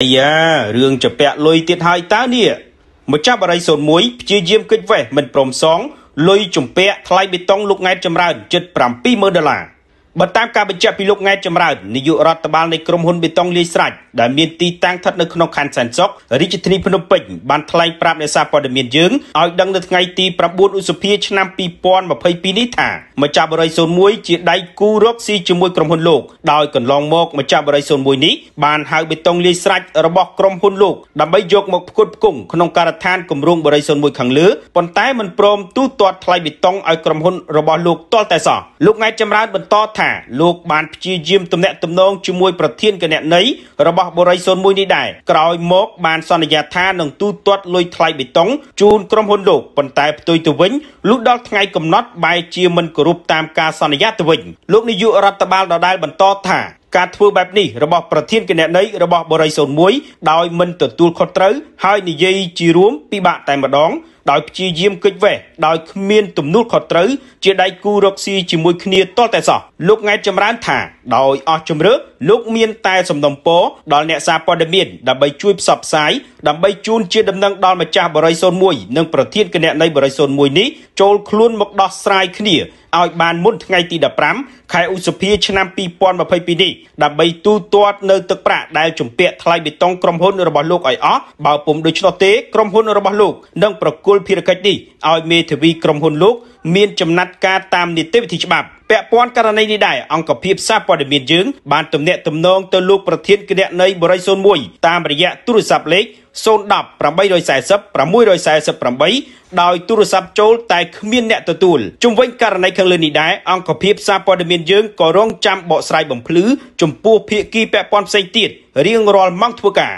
អាយ៉ារឿងជពាក់លុយទៀតហើយតើនេះមកចាប់អរិយ01ព្យាយាមគេចវេះមិនព្រមសងលុយជំពាក់ថ្លៃបេតុងលោកង៉ែតចម្រើនជិត70000ដុល្លារបើតាមការបញ្ជាក់ពីលោកង៉ែតចម្រើននាយករដ្ឋបាលនៃក្រុមហ៊ុនបេតុងលាយស្រាច់ដែលមានទីតាំងស្ថិតនៅក្នុងខណ្ឌសែនសុខរាជធានីភ្នំពេញបានថ្លែងប្រាប់អ្នកសារព័ត៌មានយើងឲ្យដឹងនៅថ្ងៃទី9ឧសភាឆ្នាំ2022នេះថាម្ចាស់បរិយ01ជាដៃគូរកស៊ីជាមួយក្រុមហ៊ុនលោកដោយកន្លងមកម្ចាស់បរិយ01នេះបានហៅបេតុងលាយស្រាច់របស់ក្រុមហ៊ុនលោកដើម្បីយកមកផ្គត់ផ្គង់ក្នុងការដ្ឋានគម្រោងបរិយ01ខាងលើប៉ុន្តែមិនព្រមទូទាត់ថ្លៃបេតុងឲ្យក្រុមហ៊ុនរបស់លោកទាល់តែសោះលោកង៉ែតចម្រើនបន្តថាលោកបានព្យាយាមទំនាក់ទំនងជាមួយប្រធានគណនេយ្យរបស់បុរី01នេះដែរក្រោយមកបាន សន្យាថានឹងទូទាត់លុយថ្លៃបេតុងជូនក្រុមហ៊ុនលោកប៉ុន្តែផ្ទុយទៅវិញលុះដល់ថ្ងៃកំណត់បែរជាមិនគោរពតាមការសន្យាទៅវិញលោកនាយករដ្ឋបាលដដែលបន្តថាការធ្វើបែបនេះរបស់ប្រធានគណនេយ្យរបស់បរិយ01ដោយមិនទទួលខុសត្រូវហើយនិយាយជារួមពិបាកតែម្ដងដោយព្យាយាមគេចវេះដោយគ្មានទំនួលខុសត្រូវជាដៃគូរកស៊ីជាមួយគ្នាតតែសោះលោកង៉ែតចម្រើន ថាដោយអស់ជំរឿលោកមាន តែសំណុំពរដល់អ្នកសារព័ត៌មានដើម្បីជួយផ្សព្វផ្សាយដើម្បីជូនជាដំណឹងដល់ម្ចាស់បរិយ01និងប្រធានគណៈនៃបរិយ01នេះចូលខ្លួនមកដោះស្រាយគ្នាឲ្យបានមុនថ្ងៃទី15ខែឧសភាឆ្នាំ2022នេះដើម្បីទូទាត់នៅទឹកប្រាក់ដែលជំពាក់ថ្លៃបេតុងក្រុមហ៊ុនរបស់លោកឲ្យអស់បើពុំដូច្នោះទេក្រុមហ៊ុនរបស់លោកនឹងប្រគល់ភារកិច្ចនេះឲ្យមេធាវីក្រុមហ៊ុនលោកមានចំណាត់ការតាមនីតិវិធីច្បាប់ពាក់ព័ន្ធករណីនេះដែរអង្គភាពសារព័ត៌មានយើង បានទំនាក់ទំនងទៅលោកប្រធានគណនេយ្យបរិយ01តាមរយៈទូរស័ព្ទលេខ010 840 648ដោយទូរស័ព្ទចូលតែគ្មានអ្នកទទួលជុំវិញករណីខាងលើនេះដែរអង្គភាពសារព័ត៌មានយើងក៏រងចាំបកស្រាយបំភ្លឺចំពោះភាគីពាក់ព័ន្ធផ្សេងទៀតរៀងរាល់ម៉ោងធ្វើការ